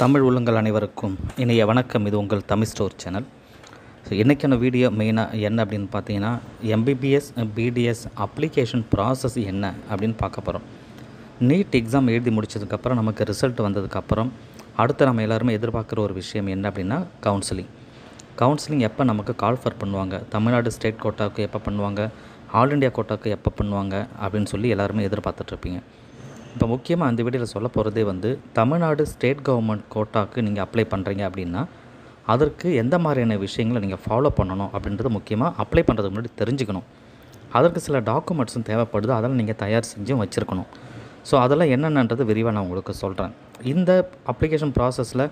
தமிழ் உள்ளங்கள் அனைவருக்கும் இணைய வணக்கம் இது உங்கள் தமிழ் ஸ்டோர் சேனல் ஸோ இன்றைக்கான வீடியோ மெயினாக என்ன அப்படின்னு பார்த்தீங்கன்னா எம்பிபிஎஸ் பிடிஎஸ் அப்ளிகேஷன் ப்ராசஸ் என்ன அப்படின்னு பார்க்க போகிறோம் நீட் எக்ஸாம் எழுதி முடித்ததுக்கப்புறம் நமக்கு ரிசல்ட் வந்ததுக்கப்புறம் அடுத்து நம்ம எல்லாருமே எதிர்பார்க்குற ஒரு விஷயம் என்ன அப்படின்னா கவுன்சிலிங் கவுன்சிலிங் எப்போ நமக்கு கால் ஃபர் பண்ணுவாங்க தமிழ்நாடு ஸ்டேட் கோட்டாவுக்கு எப்போ பண்ணுவாங்க ஆல் இண்டியா கோட்டாவுக்கு எப்போ பண்ணுவாங்க அப்படின்னு சொல்லி எல்லாருமே எதிர்பார்த்துட்ருப்பீங்க இப்போ முக்கியமாக அந்த வீடியோவில் சொல்ல போகிறதே வந்து தமிழ்நாடு ஸ்டேட் கவர்மெண்ட் கோட்டாக்கு நீங்கள் அப்ளை பண்ணுறீங்க அப்படின்னா அதற்கு எந்த மாதிரியான விஷயங்களை நீங்கள் ஃபாலோ பண்ணணும் அப்படின்றது முக்கியமாக அப்ளை பண்ணுறதுக்கு முன்னாடி தெரிஞ்சுக்கணும் அதற்கு சில டாக்குமெண்ட்ஸும் தேவைப்படுது அதெல்லாம் நீங்கள் தயார் செஞ்சும் வச்சுருக்கணும் ஸோ அதெல்லாம் என்னென்னன்றது விரிவாக நான் உங்களுக்கு சொல்கிறேன் இந்த அப்ளிகேஷன் ப்ராசஸில்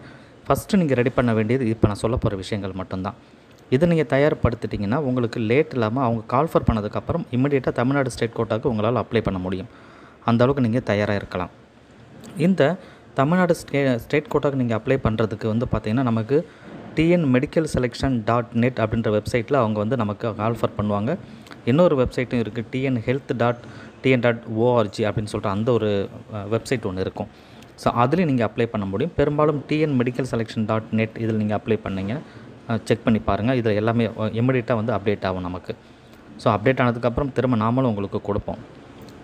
ஃபஸ்ட்டு நீங்கள் ரெடி பண்ண வேண்டியது இப்போ நான் சொல்ல போகிற விஷயங்கள் மட்டும்தான் இதை நீங்கள் தயார்படுத்திட்டிங்கன்னா உங்களுக்கு லேட் இல்லாமல் அவங்க கால்ஃபர் பண்ணதுக்கப்புறம் இம்மிடியேட்டாக தமிழ்நாடு ஸ்டேட் கோட்டாவுக்கு உங்களால் அப்ளை பண்ண முடியும் அந்தளவுக்கு நீங்கள் தயாராக இருக்கலாம் இந்த தமிழ்நாடு ஸ்டே ஸ்டேட் கோட்டாக்கு நீங்கள் அப்ளை பண்ணுறதுக்கு வந்து பார்த்திங்கன்னா நமக்கு TN medical selection dot net அப்படின்ற வெப்சைட்டில் அவங்க வந்து நமக்கு ஆல்ஃபர் பண்ணுவாங்க இன்னொரு வெப்சைட்டும் இருக்குது TN health dot TN dot ORG அப்படின்னு சொல்கிற அந்த ஒரு வெப்சைட் ஒன்று இருக்கும் ஸோ அதுலேயும் நீங்கள் அப்ளை பண்ண முடியும் பெரும்பாலும் TN medical selection dot net இதில் நீங்கள் அப்ளை பண்ணிங்க செக் பண்ணி பாருங்கள் இதில் எல்லாமே இமிடியேட்டாக வந்து அப்டேட் ஆகும் நமக்கு ஸோ அப்டேட் ஆனதுக்கப்புறம் திரும்ப நாமளும் உங்களுக்கு கொடுப்போம்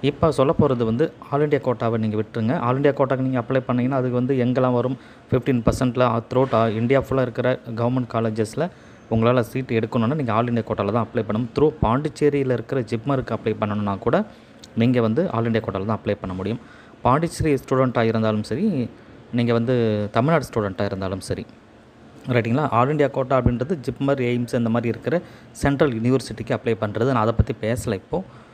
இப்போ சொல்ல போகிறது வந்து ஆல் இண்டியா கோட்டாவை நீங்கள் விட்டுருங்க ஆல் இண்டியா கோட்டாக்கு நீங்கள் அப்ளை பண்ணிங்கன்னா அதுக்கு வந்து எங்கெல்லாம் வரும் ஃபிஃப்டீன் பர்சன்ட்டில் த்ரோட் இந்தியா ஃபுல்லாக இருக்கிற கவர்மெண்ட் காலேஜஸில் உங்களால் சீட் எடுக்கணும்னா நீங்கள் ஆல் இண்டியா கோட்டாவில் தான் அப்ளை பண்ணணும் த்ரூ பாண்டிச்சேரியில் இருக்கிற ஜிப்மருக்கு அப்ளை பண்ணணும்னா கூட நீங்கள் வந்து ஆல் இண்டியா கோட்டாவில் தான் அப்ளை பண்ண முடியும் பாண்டிச்சேரி ஸ்டூடெண்ட்டாக இருந்தாலும் சரி நீங்கள் வந்து தமிழ்நாடு ஸ்டூடெண்ட்டாக இருந்தாலும் சரி ரைட்டிங்களா ஆல் இண்டியா கோட்டா அப்படின்றது ஜிப்மர் எய்ம்ஸ் இந்த மாதிரி இருக்கிற சென்ட்ரல் யூனிவர்சிட்டிக்கு அப்ளை பண்ணுறது நான் அதை பற்றி பேசலை இப்போது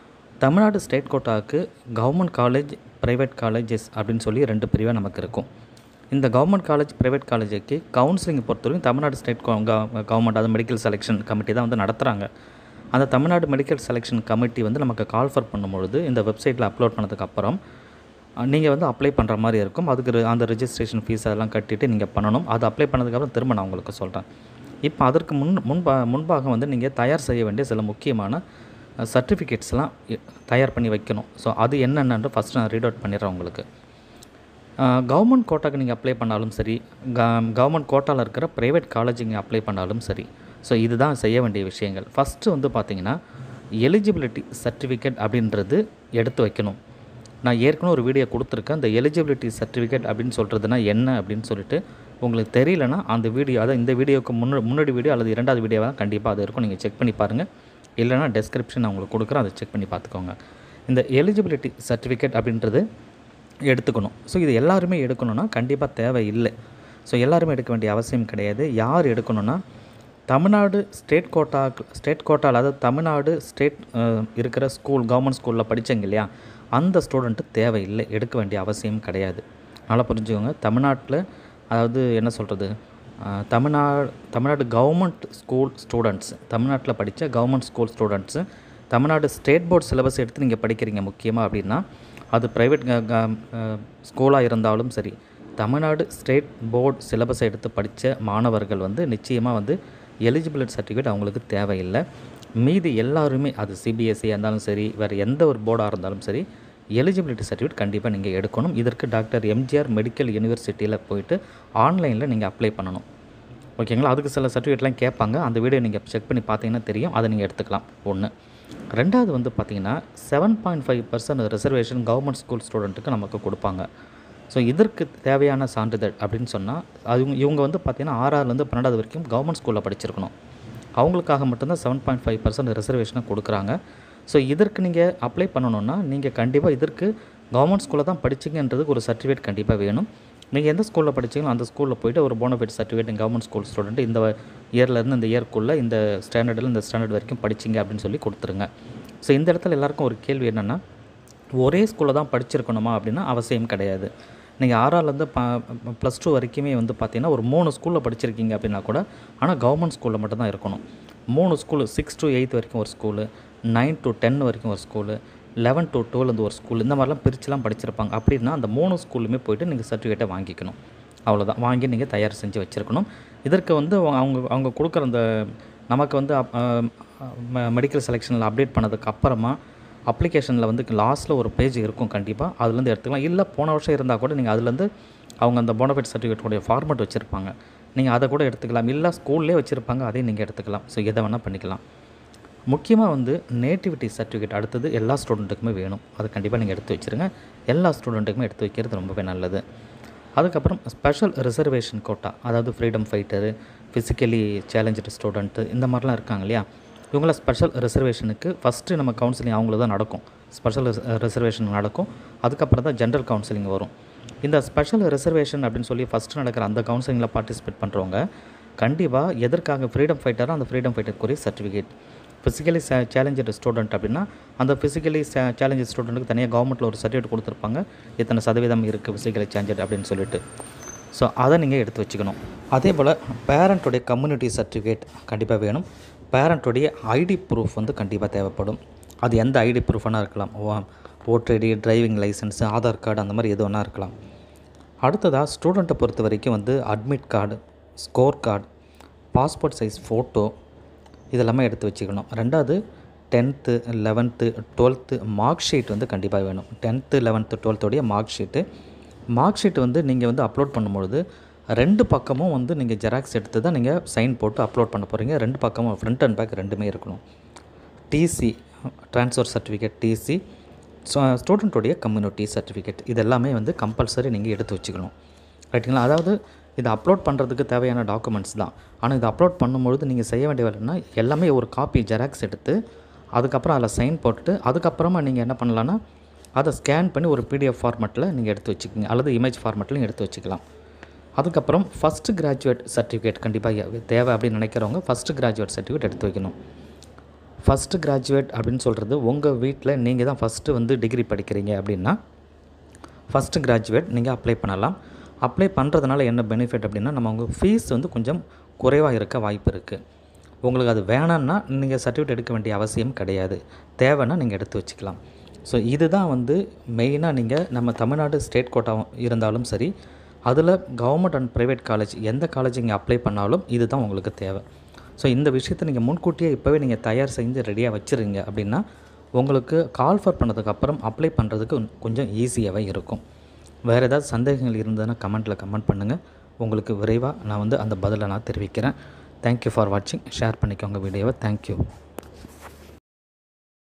தமிழ்நாடு ஸ்டேட் கோட்டாவுக்கு கவர்மெண்ட் காலேஜ் ப்ரைவேட் காலேஜஸ் அப்படின்னு சொல்லி ரெண்டு பிரிவாக நமக்கு இருக்கும் இந்த கவர்மெண்ட் காலேஜ் ப்ரைவேட் காலேஜுக்கு கவுன்சிலிங் பொறுத்தவரைக்கும் தமிழ்நாடு ஸ்டேட் கவர்மெண்ட் அது மெடிக்கல் செலெக்ஷன் கமிட்டி தான் வந்து நடத்துகிறாங்க அந்த தமிழ்நாடு மெடிக்கல் செலெக்ஷன் கமிட்டி வந்து நமக்கு கால் ஃபர் பண்ணும்பொழுது இந்த வெப்சைட்டில் அப்லோட் பண்ணதுக்கப்புறம் நீங்கள் வந்து அப்ளை பண்ணுற மாதிரி இருக்கும் அதுக்கு அந்த ரிஜிஸ்ட்ரேஷன் ஃபீஸ் அதெல்லாம் கட்டிவிட்டு நீங்கள் பண்ணணும் அது அப்ளை பண்ணதுக்கப்புறம் திரும்ப நான் உங்களுக்கு சொல்கிறேன் இப்போ அதற்கு முன் முன்பா முன்பாக வந்து நீங்கள் தயார் செய்ய வேண்டிய சில முக்கியமான சர்டிஃபிகேட்ஸ்லாம் தயார் பண்ணி வைக்கணும் ஸோ அது என்னென்னு ஃபஸ்ட்டு நான் ரீட் அவுட் பண்ணிடுறேன் உங்களுக்கு கவர்மெண்ட் கோட்டாக்கு நீங்கள் அப்ளை பண்ணாலும் சரி கவர்மெண்ட் கோட்டாவில் இருக்கிற ப்ரைவேட் காலேஜுங்க அப்ளை பண்ணாலும் சரி ஸோ இதுதான் செய்ய வேண்டிய விஷயங்கள் ஃபஸ்ட்டு வந்து பார்த்திங்கன்னா எலிஜிபிலிட்டி சர்டிஃபிகேட் அப்படின்றது எடுத்து வைக்கணும் நான் ஏற்கனவே ஒரு வீடியோ கொடுத்துருக்கேன் அந்த எலிஜிபிலிட்டி சர்டிஃபிகேட் அப்படின்னு சொல்கிறதுனா என்ன அப்படின்னு சொல்லிட்டு உங்களுக்கு தெரியலனா அந்த வீடியோ அதான் இந்த வீடியோவுக்கு முன்னாடி முன்னாடி வீடியோ அல்லது இரண்டாவது வீடியோவாக கண்டிப்பாக அது இருக்கும் நீங்கள் செக் பண்ணி பாருங்கள் இல்லைனா டெஸ்கிரிப்ஷன் நான் உங்களுக்கு கொடுக்குறேன் அதை செக் பண்ணி பார்த்துக்கோங்க இந்த எலிஜிபிலிட்டி சர்டிஃபிகேட் அப்படின்றது எடுத்துக்கணும் ஸோ இது எல்லாருமே எடுக்கணும்னா கண்டிப்பாக தேவை இல்லை ஸோ எல்லாருமே எடுக்க வேண்டிய அவசியம் கிடையாது யார் எடுக்கணும்னா Tamil Nadu state quota state quota அதாவது தமிழ்நாடு ஸ்டேட் இருக்கிற ஸ்கூல் கவர்மெண்ட் ஸ்கூலில் படித்தங்க இல்லையா அந்த ஸ்டூடெண்ட்டு தேவையில்லை எடுக்க வேண்டிய அவசியம் கிடையாது நல்லா புரிஞ்சுக்கோங்க தமிழ்நாட்டில் அதாவது என்ன சொல்கிறது Tamil Nadu Tamil Nadu government school students தமிழ்நாட்டில் படித்த government school students Tamil Nadu state board syllabus எடுத்து நீங்கள் படிக்கிறீங்க முக்கியமாக அப்படின்னா அது ப்ரைவேட் ஸ்கூலாக இருந்தாலும் சரி தமிழ்நாடு ஸ்டேட் போர்டு சிலபஸை எடுத்து படித்த மாணவர்கள் வந்து நிச்சயமாக வந்து எலிஜிபிலிட்டி சர்டிஃபிகேட் அவங்களுக்கு தேவையில்லை மீதி எல்லாருமே அது சிபிஎஸ்சியாக e இருந்தாலும் சரி வேறு எந்த ஒரு போர்டாக இருந்தாலும் சரி எலிஜிபிலிட்டி சர்டிஃபிகேட் கண்டிப்பாக நீங்கள் எடுக்கணும் இதற்கு டாக்டர் எம்ஜிஆர் மெடிக்கல் யூனிவர்சிட்டியில் போயிட்டு ஆன்லைனில் நீங்கள் அப்ளை பண்ணணும் ஓகேங்களா அதுக்கு சில சர்டிஃபிகேட்லாம் கேட்பாங்க அந்த வீடியோ நீங்கள் செக் பண்ணி பார்த்தீங்கன்னா தெரியும் அதை நீங்கள் எடுத்துக்கலாம் ஒன்று ரெண்டாவது வந்து பார்த்தீங்கன்னா seven point five percent reservation government school ஸ்டூடெண்ட்டுக்கு நமக்கு கொடுப்பாங்க ஸோ இதற்கு தேவையான சான்றிதழ் அப்படின்னு சொன்னால் அது இவங்க வந்து பார்த்தீங்கன்னா ஆறாவதுலேருந்து பன்னெண்டாவது வரைக்கும் கவர்மெண்ட் ஸ்கூலில் படிச்சிருக்கணும் அவங்களுக்காக மட்டும்தான் செவன் பாயிண்ட் ஃபைவ் பர்சன்ட் ரிசர்வேஷனை கொடுக்குறாங்க ஸோ இதற்கு நீங்கள் அப்ளை பண்ணணுன்னா நீங்கள் கண்டிப்பாக இதற்கு கவர்மெண்ட் ஸ்கூலில் தான் படிச்சிங்கன்றதுக்கு ஒரு சர்டிஃபிகேட் கண்டிப்பாக வேணும் நீங்கள் எந்த ஸ்கூலில் படிச்சிங்களோ அந்த ஸ்கூலில் போய்ட்டு ஒரு bonafide certificate government school student இந்த இயர்லேருந்து இந்த இயர்க்குள்ளே இந்த ஸ்டாண்டர்டில் இந்த ஸ்டாண்டர்ட் வரைக்கும் படிச்சிங்க அப்படின்னு சொல்லி கொடுத்துருங்க ஸோ இந்த இடத்துல எல்லாருக்கும் ஒரு கேள்வி என்னென்னா ஒரே ஸ்கூலில் தான் படிச்சிருக்கணுமா அப்படின்னா அவசியம் கிடையாது நீங்கள் ஆறாவிலேருந்து ப ப்ளஸ் டூ வரைக்குமே வந்து பார்த்தீங்கன்னா ஒரு மூணு ஸ்கூலில் படிச்சிருக்கீங்க அப்படின்னா கூட ஆனால் கவர்மெண்ட் ஸ்கூலில் மட்டும்தான் இருக்கணும் மூணு ஸ்கூலு சிக்ஸ் டு எயித் வரைக்கும் ஒரு ஸ்கூலு நைன் டு டென் வரைக்கும் ஒரு ஸ்கூலு லெவன் டு டுவெல்ந்து ஒரு ஸ்கூல் இந்த மாதிரிலாம் பிரிச்சுலாம் படிச்சிருப்பாங்க அப்படின்னா அந்த மூணு ஸ்கூலுமே போய்ட்டு நீங்கள் சர்டிஃபிகேட்டை வாங்கிக்கணும் அவ்வளோதான் வாங்கி நீங்கள் தயார் செஞ்சு வச்சுருக்கணும் இதற்கு வந்து அவங்க அவங்க கொடுக்குற அந்த நமக்கு வந்து மெடிக்கல் செலெக்ஷனில் அப்டேட் பண்ணதுக்கு அப்புறமா அப்ளிகேஷனில் வந்து லாஸ்ட்டில் ஒரு பேஜ் இருக்கும் கண்டிப்பாக அதுலேருந்து எடுத்துக்கலாம் இல்லை போன வருஷம் இருந்தால் கூட நீங்கள் அதுலேருந்து அவங்க அந்த போனஃபைட் சர்டிஃபிகேட்டுடைய ஃபார்மேட் வச்சுருப்பாங்க நீங்கள் அதை கூட எடுத்துக்கலாம் இல்லை ஸ்கூல்லே வச்சுருப்பாங்க அதையும் நீங்கள் எடுத்துக்கலாம் ஸோ எதை வேணால் பண்ணிக்கலாம் முக்கியமாக வந்து நேட்டிவிட்டி சர்டிஃபிகேட் அடுத்தது எல்லா ஸ்டூடெண்ட்டுக்குமே வேணும் அது கண்டிப்பாக நீங்கள் எடுத்து வச்சுருங்க எல்லா ஸ்டூடெண்ட்டுக்குமே எடுத்து வைக்கிறது ரொம்பவே நல்லது அதுக்கப்புறம் ஸ்பெஷல் ரிசர்வேஷன் கோட்டா அதாவது freedom fighter physically challenge student இந்த மாதிரிலாம் இருக்காங்க இல்லையா இவங்களாம் ஸ்பெஷல் ரிசர்வேஷனுக்கு ஃபஸ்ட்டு நம்ம கவுன்சிலிங் அவங்கள தான் நடக்கும் ஸ்பெஷல் ரிசர்வேஷன் நடக்கும் அதுக்கப்புறம் தான் ஜென்ரல் கவுன்சிலிங் வரும் இந்த ஸ்பெஷல் ரிசர்வேஷன் அப்படின்னு சொல்லி ஃபஸ்ட்டு நடக்கிற அந்த கவுன்சிலிங்கில் பார்ட்டிசிபேட் பண்ணுறவங்க கண்டிப்பாக எதற்காக ஃப்ரீடம் ஃபைட்டராக அந்த ஃப்ரீடம் ஃபைட்டருக்குரிய சர்டிஃபிகேட் ஃபிசிக்கலி சேலஞ்சு ஸ்டூடெண்ட் அப்படின்னா அந்த ஃபிசிக்கலி சேலஞ்சு ஸ்டூடெண்ட்டுக்கு தனியாக கவர்மெண்ட்டில் ஒரு சர்டிஃபிகேட் கொடுத்துருப்பாங்க இத்தனை சதவீதம் இருக்குது ஃபிசிக்கலி சேலஞ்சட் அப்படின்னு சொல்லிட்டு ஸோ அதை நீங்கள் எடுத்து வச்சுக்கணும் அதே போல் பேரண்ட்டுடைய கம்யூனிட்டி சர்டிஃபிகேட் கண்டிப்பாக வேணும் பேரண்ட்டுடைய ஐடி ப்ரூஃப் வந்து கண்டிப்பாக தேவைப்படும் அது எந்த ஐடி ப்ரூஃபானா இருக்கலாம் voter ID driving licence Aadhaar card அந்த மாதிரி எது ஒன்றா இருக்கலாம் அடுத்ததாக ஸ்டூடெண்ட்டை பொறுத்த வரைக்கும் வந்து admit card score card passport size photo இதெல்லாமே எடுத்து வச்சுக்கணும் ரெண்டாவது tenth eleventh twelfth mark sheet வந்து கண்டிப்பாக வேணும் டென்த்து லெவன்த்து டுவெல்த்தோடைய மார்க் ஷீட்டு மார்க் ஷீட் வந்து நீங்கள் வந்து அப்லோட் பண்ணும்பொழுது ரெண்டு பக்கமும் வந்து நீங்கள் ஜெராக்ஸ் எடுத்து தான் நீங்கள் சைன் போட்டு அப்லோட் பண்ண போகிறீங்க ரெண்டு பக்கமும் ஃப்ரண்ட் அண்ட் பேக் ரெண்டுமே இருக்கணும் டிசி ட்ரான்ஸ்ஃபர் சர்டிஃபிகேட் டிசி ஸ்டூடெண்ட்டுடைய கம்யூனிட்டி சர்டிஃபிகேட் இதெல்லாமே வந்து கம்பல்சரி நீங்கள் எடுத்து வச்சுக்கணும் ரைட்டுங்களா அதாவது இதை அப்லோட் பண்ணுறதுக்கு தேவையான டாக்குமெண்ட்ஸ் தான் ஆனால் இதை அப்லோட் பண்ணும்பொழுது நீங்கள் செய்ய வேண்டிய வேலைன்னா எல்லாமே ஒரு காப்பி ஜெராக்ஸ் எடுத்து அதுக்கப்புறம் அதில் சைன் போட்டுட்டு அதுக்கப்புறமா நீங்கள் என்ன பண்ணலான்னா அதை ஸ்கேன் பண்ணி ஒரு பிடிஎஃப் ஃபார்மெட்டில் நீங்கள் எடுத்து வச்சுக்கோங்க அல்லது இமேஜ் ஃபார்மெட்லையும் எடுத்து வச்சுக்கலாம் அதுக்கப்புறம் ஃபஸ்ட்டு கிராஜுவேட் சர்டிஃபிகேட் கண்டிப்பாக தேவை அப்படின்னு நினைக்கிறவங்க ஃபஸ்ட்டு கிராஜுவேட் சர்டிஃபிகேட் எடுத்து வைக்கணும் ஃபஸ்ட்டு கிராஜுவேட் அப்படின்னு சொல்கிறது உங்கள் வீட்டில் நீங்கள் தான் ஃபஸ்ட்டு வந்து டிகிரி படிக்கிறீங்க அப்படின்னா ஃபஸ்ட்டு கிராஜுவேட் நீங்கள் அப்ளை பண்ணலாம் அப்ளை பண்ணுறதுனால என்ன பெனிஃபிட் அப்படின்னா நம்ம உங்கள் ஃபீஸ் வந்து கொஞ்சம் குறைவாக இருக்க வாய்ப்பு இருக்குது உங்களுக்கு அது வேணான்னா நீங்கள் சர்டிஃபிகேட் எடுக்க வேண்டிய அவசியம் கிடையாது தேவைன்னா நீங்கள் எடுத்து வச்சுக்கலாம் ஸோ இதுதான் வந்து மெயினாக நீங்கள் நம்ம தமிழ்நாடு ஸ்டேட் கோட்டாவும் இருந்தாலும் சரி அதில் கவர்மெண்ட் அண்ட் ப்ரைவேட் காலேஜ் எந்த காலேஜ் இங்கே அப்ளை பண்ணாலும் இது தான் உங்களுக்கு தேவை ஸோ இந்த விஷயத்தை நீங்கள் முன்கூட்டியே இப்போவே நீங்கள் தயார் செஞ்சு ரெடியாக வச்சுருங்க அப்படின்னா உங்களுக்கு கால்ஃபர் பண்ணதுக்கப்புறம் அப்ளை பண்ணுறதுக்கு கொஞ்சம் ஈஸியாகவே இருக்கும் வேறு ஏதாவது சந்தேகங்கள் இருந்ததுன்னா கமெண்ட்டில் கமெண்ட் பண்ணுங்கள் உங்களுக்கு விரைவாக நான் வந்து அந்த பதிலை நான் தெரிவிக்கிறேன் தேங்க்யூ ஃபார் வாட்சிங் ஷேர் பண்ணிக்கோங்க வீடியோவை தேங்க்யூ